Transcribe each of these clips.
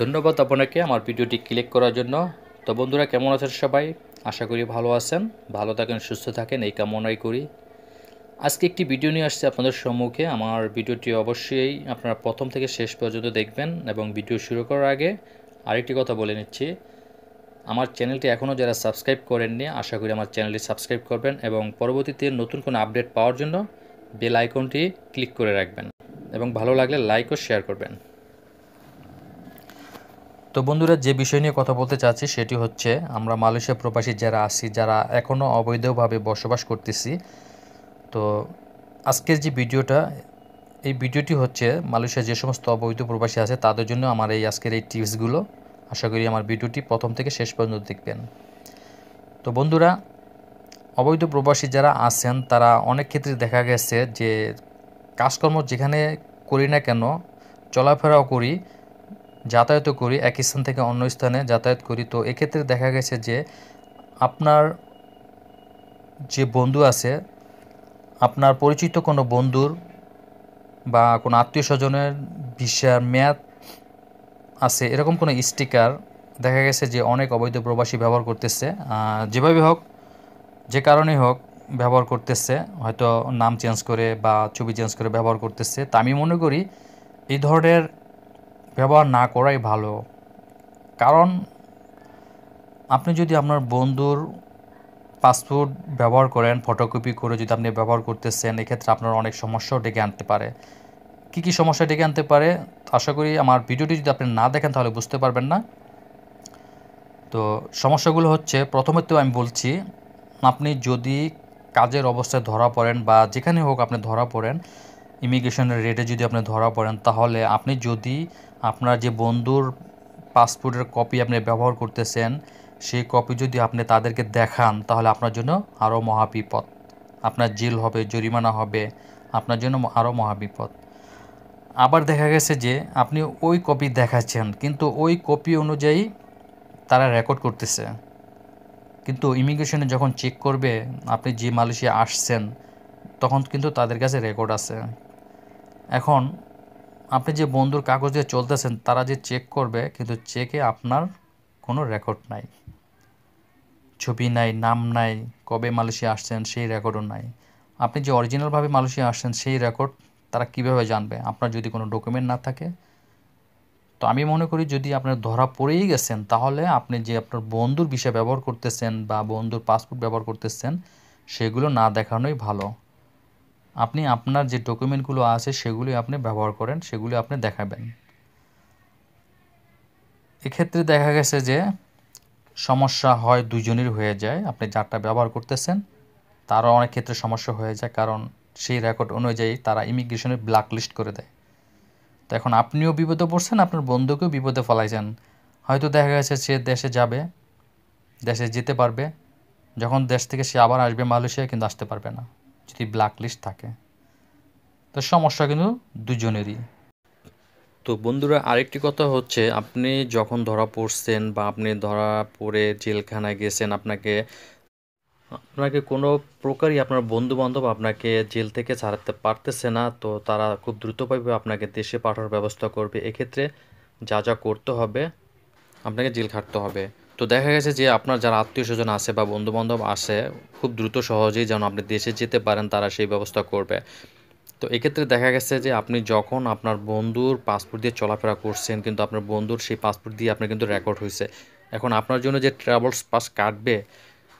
ধন্যবাদ আপনাকে আমার ভিডিওটি ক্লিক করার জন্য তো বন্ধুরা কেমন আছেন সবাই আশা করি ভালো আছেন ভালো থাকেন সুস্থ থাকেন এই কামনাই করি আজকে একটি ভিডিও নিয়ে আসছে আপনাদের সম্মুখে আমার ভিডিওটি অবশ্যই আপনারা প্রথম থেকে শেষ পর্যন্ত দেখবেন এবং ভিডিও শুরু করার আগে আরেকটি কথা বলে নিচ্ছি আমার চ্যানেলটি এখনও যারা সাবস্ক্রাইব করেননি আশা করি আমার চ্যানেলটি সাবস্ক্রাইব করবেন এবং পরবর্তীতে নতুন কোনো আপডেট পাওয়ার জন্য বেল আইকনটি ক্লিক করে রাখবেন এবং ভালো লাগলে লাইক ও শেয়ার করবেন তো বন্ধুরা যে বিষয় নিয়ে কথা বলতে চাচ্ছি সেটি হচ্ছে আমরা মালয়েশিয়া প্রবাসী যারা আছি যারা এখনও অবৈধভাবে বসবাস করতেছি তো আজকের যে ভিডিওটা এই ভিডিওটি হচ্ছে মালয়েশিয়া যে সমস্ত অবৈধ প্রবাসী আছে তাদের জন্য আমার এই আজকের এই টিপসগুলো আশা করি আমার ভিডিওটি প্রথম থেকে শেষ পর্যন্ত দেখবেন তো বন্ধুরা অবৈধ প্রবাসী যারা আছেন তারা অনেক ক্ষেত্রে দেখা গেছে যে কাজকর্ম যেখানে করি না কেন চলাফেরাও করি যাতায়াত করি এক স্থান থেকে অন্য স্থানে যাতায়াত করি তো এক্ষেত্রে দেখা গেছে যে আপনার যে বন্ধু আছে আপনার পরিচিত কোনো বন্ধুর বা কোনো আত্মীয় স্বজনের ভিসার মেয়াদ আছে এরকম কোনো স্টিকার দেখা গেছে যে অনেক অবৈধ প্রবাসী ব্যবহার করতেছে যেভাবে হোক যে কারণে হোক ব্যবহার করতেছে হয়তো নাম চেঞ্জ করে বা ছবি চেঞ্জ করে ব্যবহার করতেছে তা আমি মনে করি এই ধরনের ব্যবহার না করাই ভালো কারণ আপনি যদি আপনার বন্ধুর পাসপোর্ট ব্যবহার করেন ফটোকপি করে যদি আপনি ব্যবহার করতেছেন এক্ষেত্রে আপনার অনেক সমস্যাও ডেকে আনতে পারে কি কি সমস্যা ডেকে আনতে পারে আশা করি আমার ভিডিওটি যদি আপনি না দেখেন তাহলে বুঝতে পারবেন না তো সমস্যাগুলো হচ্ছে প্রথমে তো আমি বলছি আপনি যদি কাজের অবস্থায় ধরা পড়েন বা যেখানে হোক আপনি ধরা পড়েন ইমিগ্রেশনের রেটে যদি আপনি ধরা পড়েন তাহলে আপনি যদি আপনার যে বন্ধুর পাসপোর্টের কপি আপনি ব্যবহার করতেছেন সেই কপি যদি আপনি তাদেরকে দেখান তাহলে আপনার জন্য আরও মহাবিপদ আপনার জেল হবে জরিমানা হবে আপনার জন্য আরও মহাবিপদ আবার দেখা গেছে যে আপনি ওই কপি দেখাচ্ছেন কিন্তু ওই কপি অনুযায়ী তারা রেকর্ড করতেছে কিন্তু ইমিগ্রেশনে যখন চেক করবে আপনি যে মালয়েশিয়া আসছেন তখন কিন্তু তাদের কাছে রেকর্ড আছে এখন আপনি যে বন্ধুর কাগজ দিয়ে চলতেছেন তারা যে চেক করবে কিন্তু চেকে আপনার কোনো রেকর্ড নাই ছবি নাই নাম নাই কবে মালয়েশিয়া আসছেন সেই রেকর্ডও নাই আপনি যে অরিজিনালভাবে মালয়েশিয়া আসছেন সেই রেকর্ড তারা কিভাবে জানবে আপনার যদি কোনো ডকুমেন্ট না থাকে তো আমি মনে করি যদি আপনার ধরা পড়েই গেছেন তাহলে আপনি যে আপনার বন্ধুর বিষয় ব্যবহার করতেছেন বা বন্ধুর পাসপোর্ট ব্যবহার করতেছেন সেগুলো না দেখানোই ভালো আপনি আপনার যে ডকুমেন্টগুলো আছে সেগুলি আপনি ব্যবহার করেন সেগুলি আপনি দেখাবেন এক্ষেত্রে দেখা গেছে যে সমস্যা হয় দুজনের হয়ে যায় আপনি যারটা ব্যবহার করতেছেন তারও অনেক ক্ষেত্রে সমস্যা হয়ে যায় কারণ সেই রেকর্ড অনুযায়ী তারা ইমিগ্রেশনের ব্ল্যাক লিস্ট করে দেয় তো এখন আপনিও বিপদে পড়ছেন আপনার বন্ধুকেও বিপদে ফলাইছেন হয়তো দেখা গেছে সে দেশে যাবে দেশে যেতে পারবে যখন দেশ থেকে সে আবার আসবে মালয়েশিয়া কিন্তু আসতে পারবে না যদি ব্ল্যাকলিস্ট থাকে তো সমস্যা কিন্তু দুজনেরই তো বন্ধুরা আরেকটি কথা হচ্ছে আপনি যখন ধরা পড়ছেন বা আপনি ধরা পড়ে জেলখানায় গেছেন আপনাকে আপনাকে কোনো প্রকারই আপনার বন্ধুবান্ধব আপনাকে জেল থেকে ছাড়াতে পারতেছে না তো তারা খুব দ্রুতভাবে আপনাকে দেশে পাঠানোর ব্যবস্থা করবে এক্ষেত্রে যা যা করতে হবে আপনাকে জেল খাটতে হবে তো দেখা গেছে যে আপনার যারা আত্মীয় স্বজন আছে বা বন্ধুবান্ধব আছে খুব দ্রুত সহজেই যেন আপনি দেশে যেতে পারেন তারা সেই ব্যবস্থা করবে তো এক্ষেত্রে দেখা গেছে যে আপনি যখন আপনার বন্ধুর পাসপোর্ট দিয়ে চলাফেরা করছেন কিন্তু আপনার বন্ধুর সেই পাসপোর্ট দিয়ে আপনার কিন্তু রেকর্ড হয়েছে এখন আপনার জন্য যে ট্রাভেলস পাস কাটবে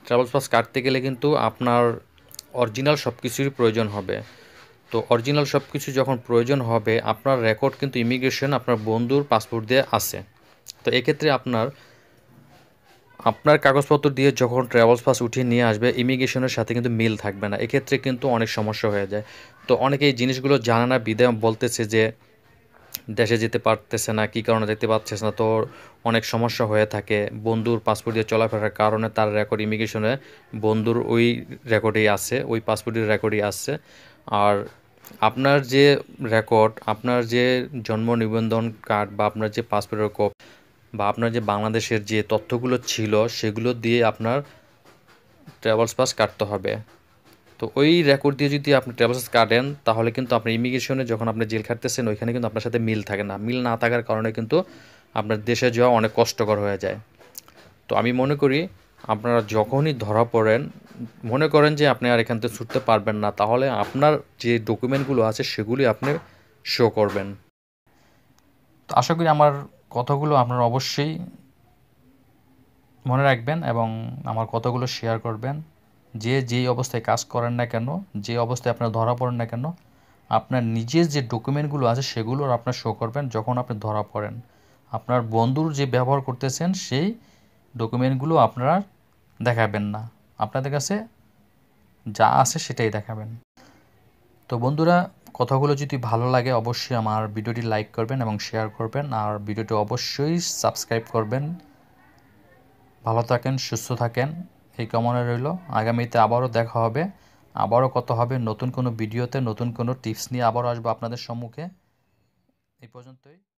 ট্রাভেলস পাস কাটতে গেলে কিন্তু আপনার অরিজিনাল সব কিছুরই প্রয়োজন হবে তো অরিজিনাল সব কিছু যখন প্রয়োজন হবে আপনার রেকর্ড কিন্তু ইমিগ্রেশন আপনার বন্ধুর পাসপোর্ট দিয়ে আছে তো এক্ষেত্রে আপনার আপনার কাগজপত্র দিয়ে যখন ট্রাভেলস পাস উঠিয়ে নিয়ে আসবে ইমিগ্রেশনের সাথে কিন্তু মিল থাকবে না এক্ষেত্রে কিন্তু অনেক সমস্যা হয়ে যায় তো অনেকে এই জিনিসগুলো জানে না বিদায় বলতেছে যে দেশে যেতে পারতেছে না কী কারণে যেতে পারতেছে না তো অনেক সমস্যা হয়ে থাকে বন্ধুর পাসপোর্ট দিয়ে চলাফেরার কারণে তার রেকর্ড ইমিগ্রেশনে বন্ধুর ওই রেকর্ডেই আছে ওই পাসপোর্টের রেকর্ডেই আছে আর আপনার যে রেকর্ড আপনার যে জন্ম নিবন্ধন কার্ড বা আপনার যে পাসপোর্টের কপি বা আপনার যে বাংলাদেশের যে তথ্যগুলো ছিল সেগুলো দিয়ে আপনার ট্রাভেলস পাস কাটতে হবে তো ওই রেকর্ড দিয়ে যদি আপনি ট্রাভেলস কাটেন তাহলে কিন্তু আপনার ইমিগ্রেশনে যখন আপনি জেল খাটতেছেন ওইখানে কিন্তু আপনার সাথে মিল থাকে না মিল না থাকার কারণে কিন্তু আপনার দেশে যাওয়া অনেক কষ্টকর হয়ে যায় তো আমি মনে করি আপনারা যখনই ধরা পড়েন মনে করেন যে আপনি আর এখান থেকে ছুটতে পারবেন না তাহলে আপনার যে ডকুমেন্টগুলো আছে সেগুলি আপনি শো করবেন তো আশা করি আমার কথাগুলো আপনারা অবশ্যই মনে রাখবেন এবং আমার কথাগুলো শেয়ার করবেন যে যেই অবস্থায় কাজ করেন না কেন যে অবস্থায় আপনার ধরা পড়েন না কেন আপনার নিজের যে ডকুমেন্টগুলো আছে সেগুলোর আপনার শো করবেন যখন আপনি ধরা পড়েন আপনার বন্ধুর যে ব্যবহার করতেছেন সেই ডকুমেন্টগুলো আপনারা দেখাবেন না আপনাদের কাছে যা আছে সেটাই দেখাবেন তো বন্ধুরা কথাগুলো যদি ভালো লাগে অবশ্যই আমার ভিডিওটি লাইক করবেন এবং শেয়ার করবেন আর ভিডিওটি অবশ্যই সাবস্ক্রাইব করবেন ভালো থাকেন সুস্থ থাকেন এই কমনে রইল আগামীতে আবারও দেখা হবে আবারও কত হবে নতুন কোনো ভিডিওতে নতুন কোনো টিপস নিয়ে আবারও আসবো আপনাদের সম্মুখে এই পর্যন্তই